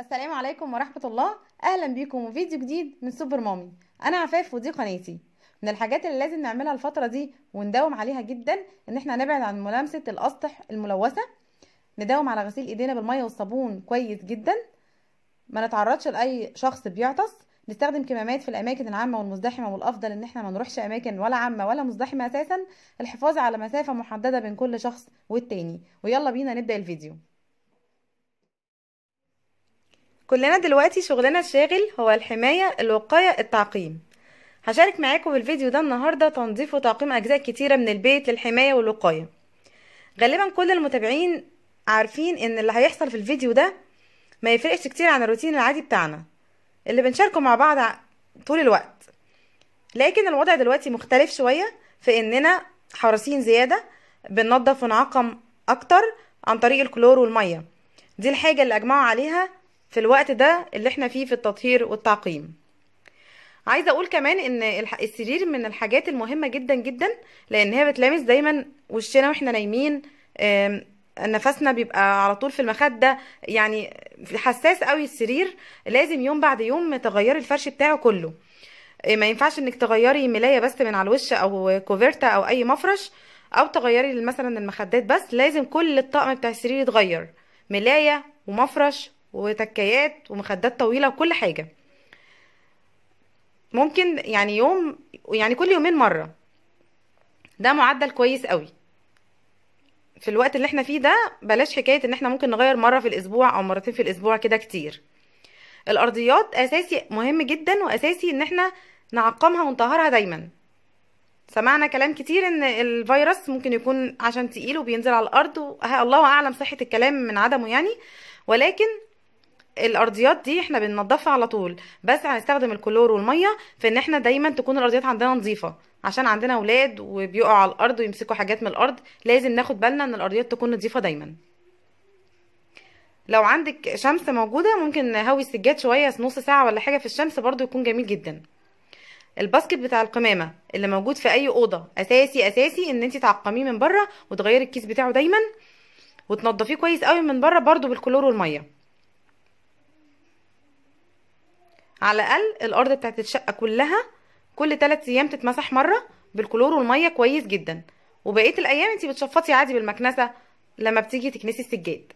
السلام عليكم ورحمة الله أهلا بيكم وفيديو جديد من سوبر مامي أنا عفاف ودي قناتي من الحاجات اللي لازم نعملها الفترة دي ونداوم عليها جدا إن احنا نبعد عن ملامسة الأسطح الملوثة نداوم على غسيل إيدينا بالمية والصابون كويس جدا ما نتعرضش لأي شخص بيعطس نستخدم كمامات في الاماكن العامه والمزدحمه والافضل ان احنا ما نروحش اماكن ولا عامه ولا مزدحمه اساسا الحفاظ على مسافه محدده بين كل شخص والتاني ويلا بينا نبدا الفيديو كلنا دلوقتي شغلنا الشاغل هو الحماية الوقاية التعقيم هشارك معاكم في الفيديو ده النهاردة تنظيف وتعقيم أجزاء كتيرة من البيت للحماية والوقاية غالبا كل المتابعين عارفين ان اللي هيحصل في الفيديو ده ما يفرقش كتير عن الروتين العادي بتاعنا اللي بنشاركه مع بعض طول الوقت لكن الوضع دلوقتي مختلف شوية في اننا حرسين زيادة بننظف ونعقم اكتر عن طريق الكلور والمية دي الحاجة اللي اجمعوا عليها في الوقت ده اللي احنا فيه في التطهير والتعقيم عايزه اقول كمان ان السرير من الحاجات المهمه جدا جدا لان هي بتلامس دايما وشنا واحنا نايمين نفسنا بيبقى على طول في المخده يعني حساس قوي السرير لازم يوم بعد يوم تغيري الفرش بتاعه كله آه، ما ينفعش انك تغيري ملايه بس من على الوش او كوفرتا او اي مفرش او تغيري مثلا المخدات بس لازم كل الطقم بتاع السرير يتغير ملايه ومفرش وتكيات ومخدات طويله وكل حاجه ممكن يعني يوم يعني كل يومين مره ده معدل كويس قوي في الوقت اللي احنا فيه ده بلاش حكايه ان احنا ممكن نغير مره في الاسبوع او مرتين في الاسبوع كده كتير الارضيات اساسي مهم جدا واساسي ان احنا نعقمها ونطهرها دايما سمعنا كلام كتير ان الفيروس ممكن يكون عشان تقيل وبينزل على الارض الله اعلم صحه الكلام من عدمه يعني ولكن الارضيات دي احنا بننضفها على طول بس هنستخدم الكلور والميه في ان احنا دايما تكون الارضيات عندنا نظيفه عشان عندنا اولاد وبيقعوا على الارض ويمسكوا حاجات من الارض لازم ناخد بالنا ان الارضيات تكون نظيفه دايما لو عندك شمس موجوده ممكن هوي السجاد شويه نص ساعه ولا حاجه في الشمس برضو يكون جميل جدا الباسكت بتاع القمامه اللي موجود في اي اوضه اساسي اساسي ان انت تعقميه من بره وتغيري الكيس بتاعه دايما وتنضفيه كويس قوي من بره برضو بالكلور والميه على الاقل الارض بتاعت الشقه كلها كل 3 ايام تتمسح مره بالكلور والميه كويس جدا وبقيه الايام انت بتشفطي عادي بالمكنسه لما بتيجي تكنسي السجاد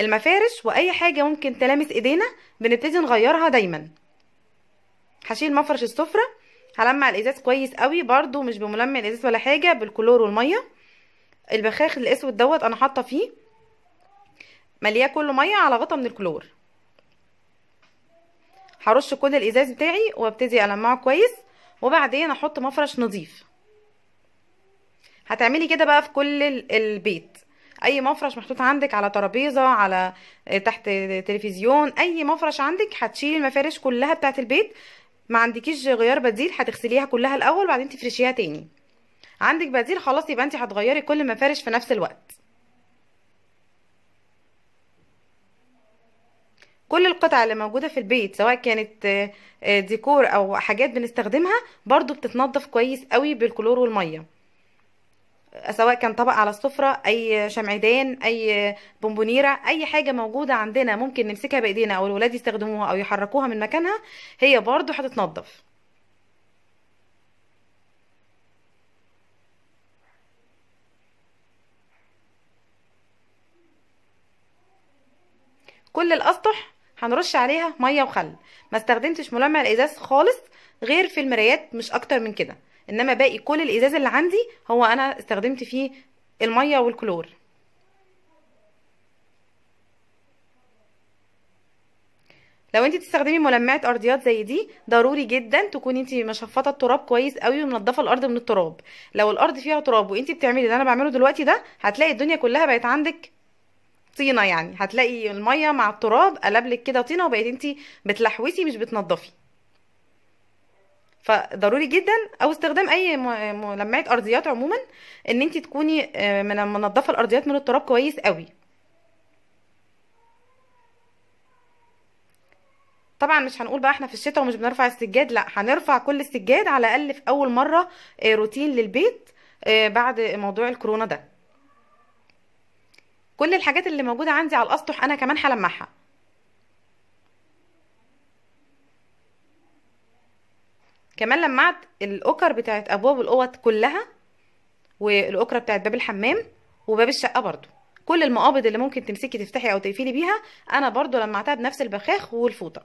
المفارش واي حاجه ممكن تلامس ايدينا بنبتدي نغيرها دايما هشيل مفرش السفره هلمع الازاز كويس قوي برضو مش بملمع الازاز ولا حاجه بالكلور والميه البخاخ الاسود دوت انا حاطه فيه ملياه كله ميه على غطا من الكلور هرش كل الازاز بتاعي وابتدي المعه كويس وبعدين احط مفرش نظيف هتعملي كده بقى في كل البيت اي مفرش محطوط عندك على ترابيزه على آه، تحت تلفزيون اي مفرش عندك هتشيلي المفارش كلها بتاعه البيت ما عندكيش غيار بديل هتغسليها كلها الاول وبعدين تفرشيها تاني عندك بديل خلاص يبقى انت هتغيري كل المفارش في نفس الوقت كل القطع اللي موجودة في البيت سواء كانت آه، آه، ديكور او حاجات بنستخدمها برضو بتتنضف كويس قوي بالكلور والمية سواء كان طبق على السفرة اي شمعدان اي بونبونيرة اي حاجة موجودة عندنا ممكن نمسكها بايدينا او الولاد يستخدموها او يحركوها من مكانها هي برضو هتتنضف كل الاسطح هنرش عليها ميه وخل ما استخدمتش ملمع الازاز خالص غير في المرايات مش اكتر من كده انما باقي كل الازاز اللي عندي هو انا استخدمت فيه الميه والكلور لو انت بتستخدمي ملمعه ارضيات زي دي ضروري جدا تكوني انت مشفطه التراب كويس قوي ومنضفه الارض من التراب لو الارض فيها تراب وانت بتعملي اللي انا بعمله دلوقتي ده هتلاقي الدنيا كلها بقت عندك طينه يعني هتلاقي الميه مع التراب قلبلك كده طينه وبقيت انت بتلحوسي مش بتنضفي فضروري جدا او استخدام اي ملمعه ارضيات عموما ان انت تكوني آه، من منضفه الارضيات من التراب كويس قوي طبعا مش هنقول بقى احنا في الشتاء ومش بنرفع السجاد لا هنرفع كل السجاد على الاقل في اول مره آه، روتين للبيت آه، بعد موضوع الكورونا ده كل الحاجات اللي موجودة عندي على الأسطح أنا كمان هلمعها كمان لمعت الأكر بتاعت أبواب الأوض كلها والأكرة بتاعت باب الحمام وباب الشقة برضو كل المقابض اللي ممكن تمسكي تفتحي أو تقفلي بيها أنا برضو لمعتها بنفس البخاخ والفوطة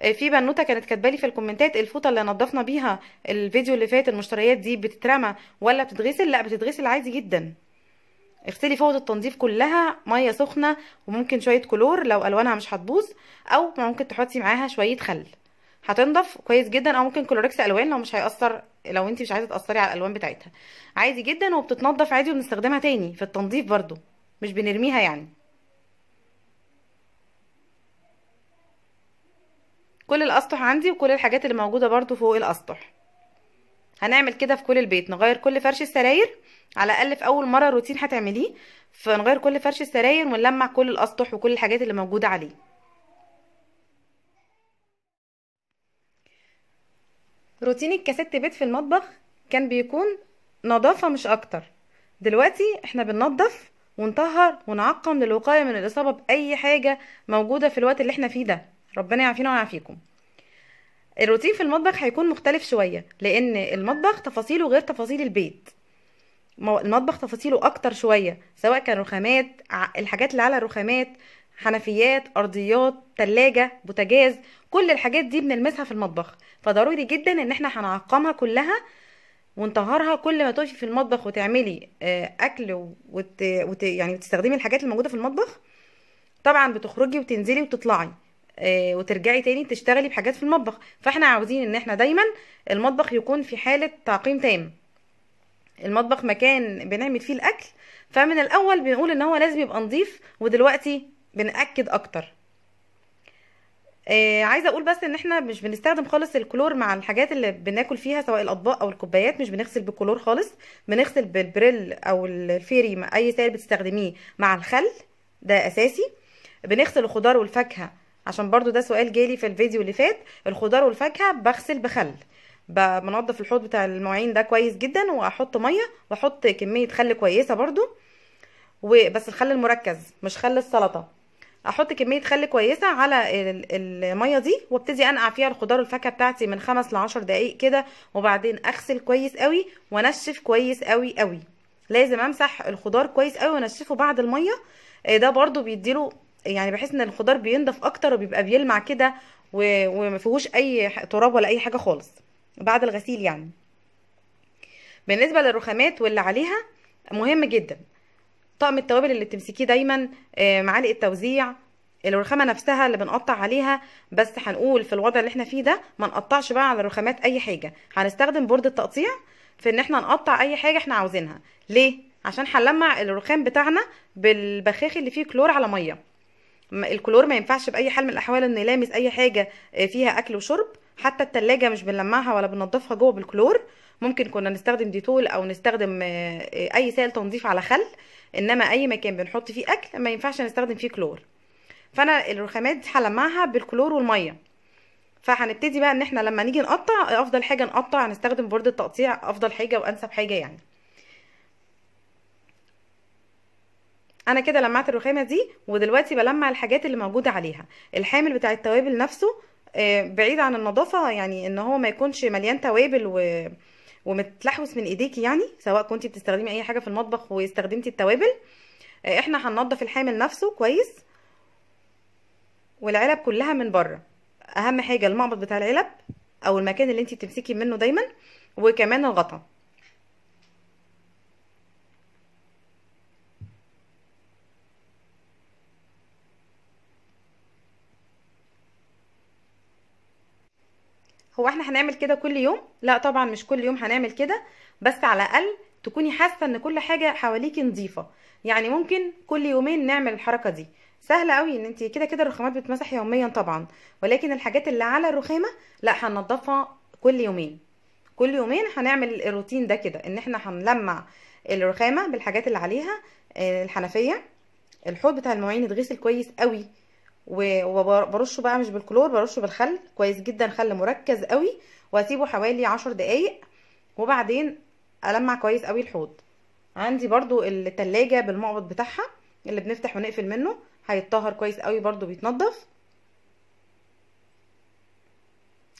آه، في بنوته كانت كاتبالي في الكومنتات الفوطه اللي نضفنا بيها الفيديو اللي فات المشتريات دي بتترمى ولا بتتغسل لا بتتغسل عادي جدا اغسلي فوط التنظيف كلها ميه سخنه وممكن شويه كلور لو الوانها مش هتبوظ او ممكن تحطي معاها شويه خل هتنضف كويس جدا او ممكن كلوركس الوان لو مش هيأثر لو انت مش عايزه تأثري على الالوان بتاعتها عادي جدا وبتتنضف عادي وبنستخدمها تاني في التنظيف برضو مش بنرميها يعني كل الاسطح عندي وكل الحاجات اللي موجوده برضو فوق الاسطح هنعمل كده في كل البيت نغير كل فرش السراير على الاقل في اول مره روتين هتعمليه فنغير كل فرش السراير ونلمع كل الاسطح وكل الحاجات اللي موجوده عليه روتين الكاسيت بيت في المطبخ كان بيكون نظافه مش اكتر دلوقتي احنا بننظف ونطهر ونعقم للوقايه من الاصابه باي حاجه موجوده في الوقت اللي احنا فيه ده ربنا يعافينا ويعافيكم الروتين في المطبخ هيكون مختلف شويه لان المطبخ تفاصيله غير تفاصيل البيت المطبخ تفاصيله اكتر شويه سواء كان رخامات الحاجات اللي على الرخامات حنفيات ارضيات تلاجة بوتاجاز كل الحاجات دي بنلمسها في المطبخ فضروري جدا ان احنا هنعقمها كلها ونطهرها كل ما تقفي في المطبخ وتعملي آه، اكل وت... وت... يعني وتستخدمي الحاجات الموجوده موجوده في المطبخ طبعا بتخرجي وتنزلي وتطلعي آه، وترجعي تاني تشتغلي بحاجات في المطبخ فاحنا عاوزين ان احنا دايما المطبخ يكون في حالة تعقيم تام المطبخ مكان بنعمل فيه الاكل فمن الاول بنقول ان هو لازم يبقى نظيف ودلوقتي بنأكد اكتر آه عايزه اقول بس ان احنا مش بنستخدم خالص الكلور مع الحاجات اللي بناكل فيها سواء الاطباق او الكوبايات مش بنغسل بالكلور خالص بنغسل بالبريل او الفيري اي سائل بتستخدميه مع الخل ده اساسي بنغسل الخضار والفاكهه عشان برضو ده سؤال جالي في الفيديو اللي فات الخضار والفاكهه بغسل بخل بنضف الحوض بتاع المواعين ده كويس جدا واحط ميه واحط كميه خل كويسه برضو وبس الخل المركز مش خل السلطه احط كميه خل كويسه على الميه دي وابتدي انقع فيها الخضار والفاكهه بتاعتي من خمس لعشر دقائق كده وبعدين اغسل كويس قوي وانشف كويس قوي قوي لازم امسح الخضار كويس قوي وانشفه بعد الميه آه، ده برضو بيديله يعني بحس ان الخضار بينضف اكتر وبيبقى بيلمع كده وما فيهوش اي تراب ولا اي حاجه خالص بعد الغسيل يعني بالنسبه للرخامات واللي عليها مهم جدا طقم التوابل اللي بتمسكيه دايما آه، معالق التوزيع الرخامه نفسها اللي بنقطع عليها بس هنقول في الوضع اللي احنا فيه ده ما نقطعش بقى على الرخامات اي حاجه هنستخدم بورد التقطيع في ان احنا نقطع اي حاجه احنا عاوزينها ليه عشان هنلمع الرخام بتاعنا بالبخاخ اللي فيه كلور على ميه الكلور ما ينفعش باي حال من الاحوال انه يلامس اي حاجه آه، فيها اكل وشرب حتى التلاجة مش بنلمعها ولا بننضفها جوه بالكلور ممكن كنا نستخدم ديتول او نستخدم آه، آه، اي سائل تنظيف على خل انما اي مكان بنحط فيه اكل ما ينفعش نستخدم فيه كلور فانا الرخامات دي هلمعها بالكلور والميه فهنبتدي بقى ان احنا لما نيجي نقطع افضل حاجه نقطع هنستخدم بورد التقطيع افضل حاجه وانسب حاجه يعني انا كده لمعت الرخامه دي ودلوقتي بلمع الحاجات اللي موجوده عليها الحامل بتاع التوابل نفسه آه، بعيد عن النظافه يعني ان هو ما يكونش مليان توابل و... ومتلحوس من ايديكي يعني سواء كنتي بتستخدمي اي حاجه في المطبخ واستخدمتي التوابل آه، احنا هننضف الحامل نفسه كويس والعلب كلها من بره اهم حاجه المقبض بتاع العلب او المكان اللي انت بتمسكي منه دايما وكمان الغطا هو احنا هنعمل كده كل يوم لا طبعا مش كل يوم هنعمل كده بس على الاقل تكوني حاسه ان كل حاجه حواليكي نظيفه يعني ممكن كل يومين نعمل الحركه دي سهله قوي ان انت كده كده الرخامات بتمسح يوميا طبعا ولكن الحاجات اللي على الرخامه لا هننضفها كل يومين كل يومين هنعمل الروتين ده كده ان احنا هنلمع الرخامه بالحاجات اللي عليها آه، الحنفيه الحوض بتاع المواعين يتغسل كويس قوي وبرشه بقى مش بالكلور برشه بالخل كويس جدا خل مركز قوي واسيبه حوالي عشر دقايق وبعدين المع كويس قوي الحوض عندي برضو التلاجة بالمقبض بتاعها اللي بنفتح ونقفل منه هيتطهر كويس قوي برضو بيتنضف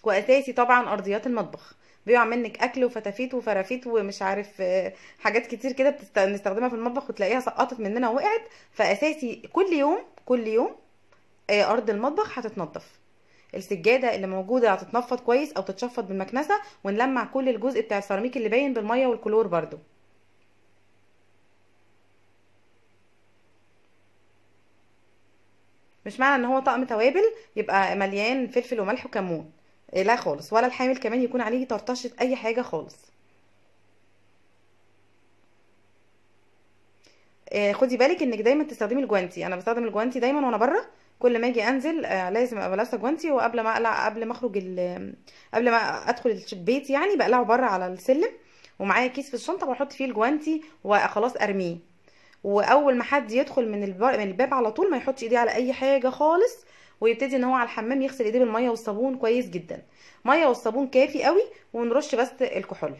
واساسي طبعا ارضيات المطبخ بيقع منك اكل وفتافيت وفرافيت ومش عارف آه، حاجات كتير كده بنستخدمها في المطبخ وتلاقيها سقطت مننا ووقعت فاساسي كل يوم كل يوم آه، ارض المطبخ هتتنضف السجاده اللي موجوده هتتنفض كويس او تتشفط بالمكنسه ونلمع كل الجزء بتاع السيراميك اللي باين بالميه والكلور برده مش معنى ان هو طقم توابل يبقى مليان فلفل وملح وكمون آه، لا خالص ولا الحامل كمان يكون عليه طرطشه اي حاجه خالص آه، خدي بالك انك دايما تستخدمي الجوانتي انا بستخدم الجوانتي دايما وانا بره كل ما اجي انزل آه لازم ابقى لابسه جوانتي وقبل ما اقلع قبل ما اخرج قبل ما ادخل البيت يعني بقلعه بره على السلم ومعايا كيس في الشنطه بحط فيه الجوانتي وخلاص ارميه واول ما حد يدخل من الباب, من الباب على طول ما يحطش ايديه على اي حاجه خالص ويبتدي ان هو على الحمام يغسل ايديه بالميه والصابون كويس جدا ميه والصابون كافي قوي ونرش بس الكحول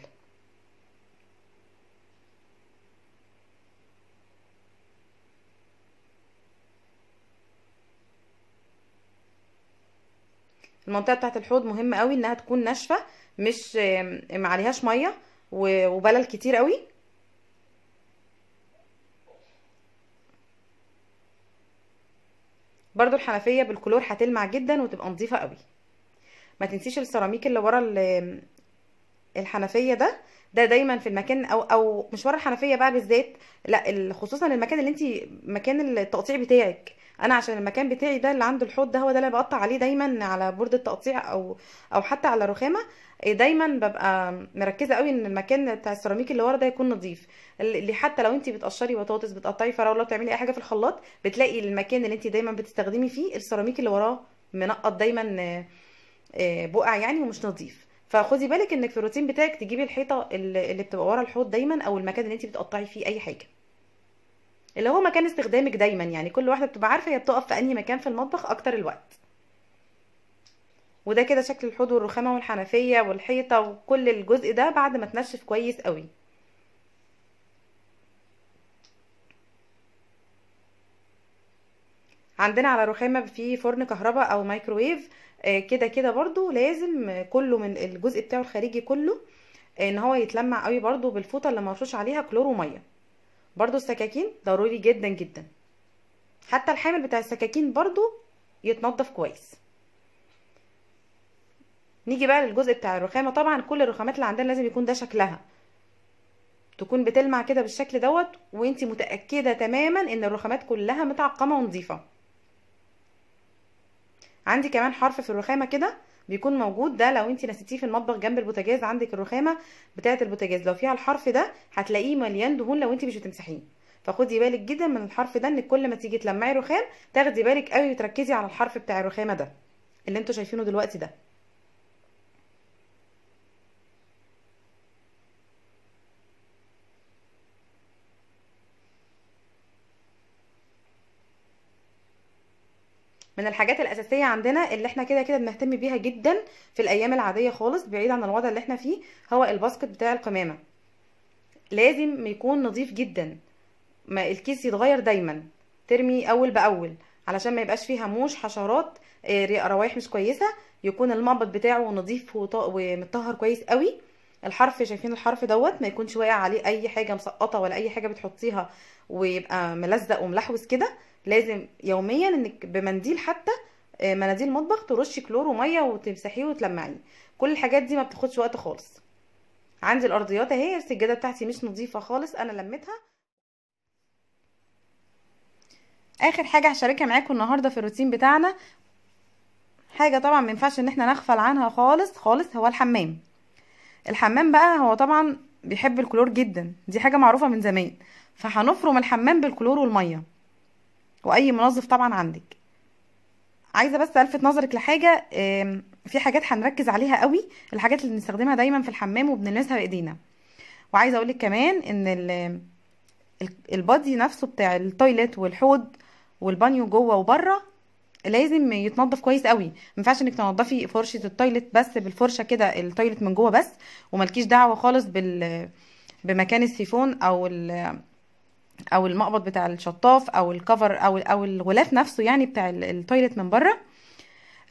المنطقه بتاعه الحوض مهم قوي انها تكون ناشفه مش ما عليهاش ميه وبلل كتير قوي برضو الحنفيه بالكلور هتلمع جدا وتبقى نظيفه قوي ما تنسيش السيراميك اللي ورا الحنفيه ده ده دايما في المكان او او مشوار الحنفيه بقى بالذات لا خصوصا المكان اللي انت مكان التقطيع بتاعك انا عشان المكان بتاعي ده اللي عنده الحوض ده هو ده اللي بقطع عليه دايما على بورد التقطيع او او حتى على رخامه إيه، دايما ببقى مركزه قوي ان المكان بتاع السيراميك اللي ورا ده يكون نظيف اللي حتى لو انت بتقشري بطاطس بتقطعي فراوله بتعملي اي حاجه في الخلاط بتلاقي المكان اللي انت دايما بتستخدمي فيه السيراميك اللي وراه منقط دايما آه، آه، بقع يعني ومش نظيف فخذي بالك انك في الروتين بتاعك تجيبي الحيطه اللي بتبقى ورا الحوض دايما او المكان اللي انت بتقطعي فيه اي حاجه اللي هو مكان استخدامك دايما يعني كل واحده بتبقى عارفه هي بتقف في انهي مكان في المطبخ اكتر الوقت وده كده شكل الحوض والرخامه والحنفيه والحيطه وكل الجزء ده بعد ما تنشف كويس قوي عندنا على رخامه في فرن كهرباء او مايكرويف آه، كده كده برضو لازم كله من الجزء بتاعه الخارجي كله آه، ان هو يتلمع قوي برضو بالفوطه اللي مرشوش عليها كلور وميه برضو السكاكين ضروري جدا جدا حتى الحامل بتاع السكاكين برضو يتنضف كويس نيجي بقى للجزء بتاع الرخامه طبعا كل الرخامات اللي عندنا لازم يكون ده شكلها تكون بتلمع كده بالشكل دوت وانت متاكده تماما ان الرخامات كلها متعقمه ونظيفه عندي كمان حرف في الرخامه كده بيكون موجود ده لو انت نسيتيه في المطبخ جنب البوتاجاز عندك الرخامه بتاعه البوتاجاز لو فيها الحرف ده هتلاقيه مليان دهون لو انت مش بتمسحيه فخدي بالك جدا من الحرف ده ان كل ما تيجي تلمعي رخام تاخدي بالك قوي وتركزي على الحرف بتاع الرخامه ده اللي انتوا شايفينه دلوقتي ده من الحاجات الاساسيه عندنا اللي احنا كده كده بنهتم بيها جدا في الايام العاديه خالص بعيد عن الوضع اللي احنا فيه هو الباسكت بتاع القمامه لازم يكون نظيف جدا ما الكيس يتغير دايما ترمي اول باول علشان ما يبقاش فيها موش حشرات آه، روايح مش كويسه يكون المقبض بتاعه نظيف ومتطهر كويس قوي الحرف شايفين الحرف دوت ما يكونش واقع عليه اي حاجه مسقطه ولا اي حاجه بتحطيها ويبقى ملزق وملحوس كده لازم يوميا انك بمنديل حتى آه، مناديل مطبخ ترشي كلور وميه وتمسحيه وتلمعيه كل الحاجات دي ما بتاخدش وقت خالص عندي الارضيات اهي السجاده بتاعتي مش نظيفه خالص انا لميتها اخر حاجه هشاركها معاكم النهارده في الروتين بتاعنا حاجه طبعا ما ينفعش ان احنا نغفل عنها خالص خالص هو الحمام الحمام بقى هو طبعا بيحب الكلور جدا دي حاجه معروفه من زمان فهنفرم الحمام بالكلور والميه واي منظف طبعا عندك عايزه بس الفت نظرك لحاجه في حاجات هنركز عليها قوي الحاجات اللي بنستخدمها دايما في الحمام وبنلمسها بايدينا وعايزه اقولك كمان ان البادي نفسه بتاع التويليت والحوض والبانيو جوه وبره لازم يتنضف كويس قوي ما ينفعش انك تنضفي فرشه التويليت بس بالفرشه كده التويليت من جوه بس وملكيش دعوه خالص بال بمكان السيفون او ال او المقبض بتاع الشطاف او الكفر او او الغلاف نفسه يعني بتاع التويلت من بره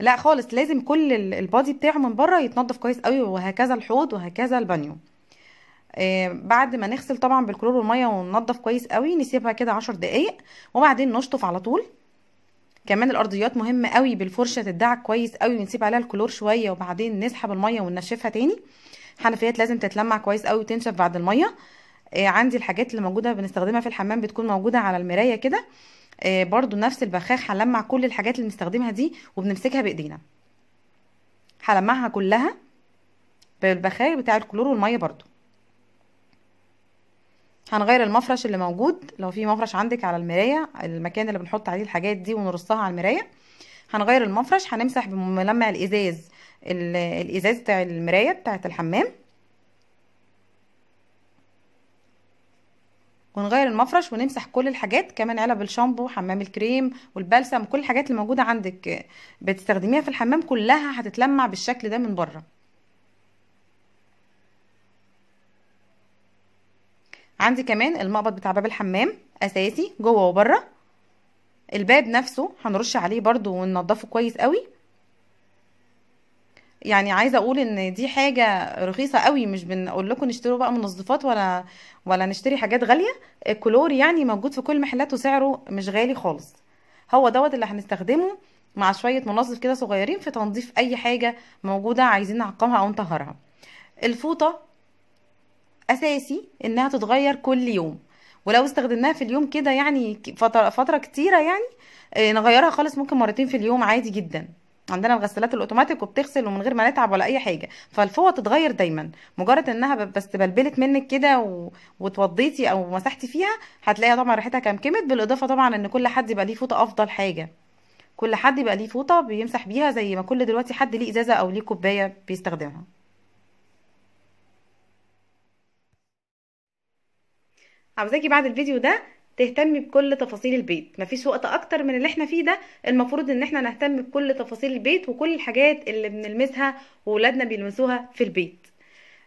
لا خالص لازم كل البادي بتاعه من بره يتنضف كويس قوي وهكذا الحوض وهكذا البانيو آه، بعد ما نغسل طبعا بالكلور والميه وننضف كويس قوي نسيبها كده عشر دقايق وبعدين نشطف على طول كمان الارضيات مهمه قوي بالفرشه تدعك كويس قوي ونسيب عليها الكلور شويه وبعدين نسحب الميه وننشفها تاني الحنفيات لازم تتلمع كويس قوي وتنشف بعد الميه آه، عندي الحاجات اللي موجوده بنستخدمها في الحمام بتكون موجوده على المرايه كده آه، برضو نفس البخاخ هنلمع كل الحاجات اللي بنستخدمها دي وبنمسكها بايدينا هلمعها كلها بالبخاخ بتاع الكلور والميه برضو هنغير المفرش اللي موجود لو في مفرش عندك على المرايه المكان اللي بنحط عليه الحاجات دي ونرصها على المرايه هنغير المفرش هنمسح بملمع الازاز الازاز بتاع المرايه بتاعه الحمام ونغير المفرش ونمسح كل الحاجات كمان علب الشامبو حمام الكريم والبلسم كل الحاجات اللي موجوده عندك بتستخدميها في الحمام كلها هتتلمع بالشكل ده من بره عندي كمان المقبض بتاع باب الحمام اساسي جوه وبره الباب نفسه هنرش عليه برضو وننضفه كويس قوي يعني عايزه اقول ان دي حاجه رخيصه قوي مش بنقول لكم نشتروا بقى منظفات ولا ولا نشتري حاجات غاليه الكلور يعني موجود في كل المحلات وسعره مش غالي خالص هو دوت اللي هنستخدمه مع شويه منظف كده صغيرين في تنظيف اي حاجه موجوده عايزين نعقمها او نطهرها الفوطه اساسي انها تتغير كل يوم ولو استخدمناها في اليوم كده يعني فتره فتره كتيره يعني آه، نغيرها خالص ممكن مرتين في اليوم عادي جدا عندنا الغسالات الاوتوماتيك وبتغسل ومن غير ما نتعب ولا اي حاجه فالفوه تتغير دايما مجرد انها بس تبلبلت منك كده و... وتوضيتي او مسحتي فيها هتلاقيها طبعا ريحتها كمكمت بالاضافه طبعا ان كل حد يبقى ليه فوطه افضل حاجه كل حد يبقى ليه فوطه بيمسح بيها زي ما كل دلوقتي حد ليه ازازه او ليه كوبايه بيستخدمها عاوزاكي بعد الفيديو ده تهتمي بكل تفاصيل البيت مفيش وقت اكتر من اللي احنا فيه ده المفروض ان احنا نهتم بكل تفاصيل البيت وكل الحاجات اللي بنلمسها واولادنا بيلمسوها في البيت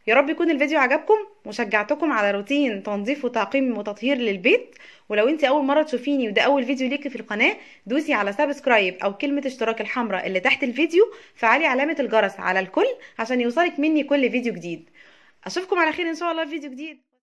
يا رب يكون الفيديو عجبكم وشجعتكم على روتين تنظيف وتعقيم وتطهير للبيت ولو انت اول مره تشوفيني وده اول فيديو ليكي في القناه دوسي على سبسكرايب او كلمه اشتراك الحمراء اللي تحت الفيديو فعلي علامه الجرس على الكل عشان يوصلك مني كل فيديو جديد اشوفكم على خير ان شاء الله في فيديو جديد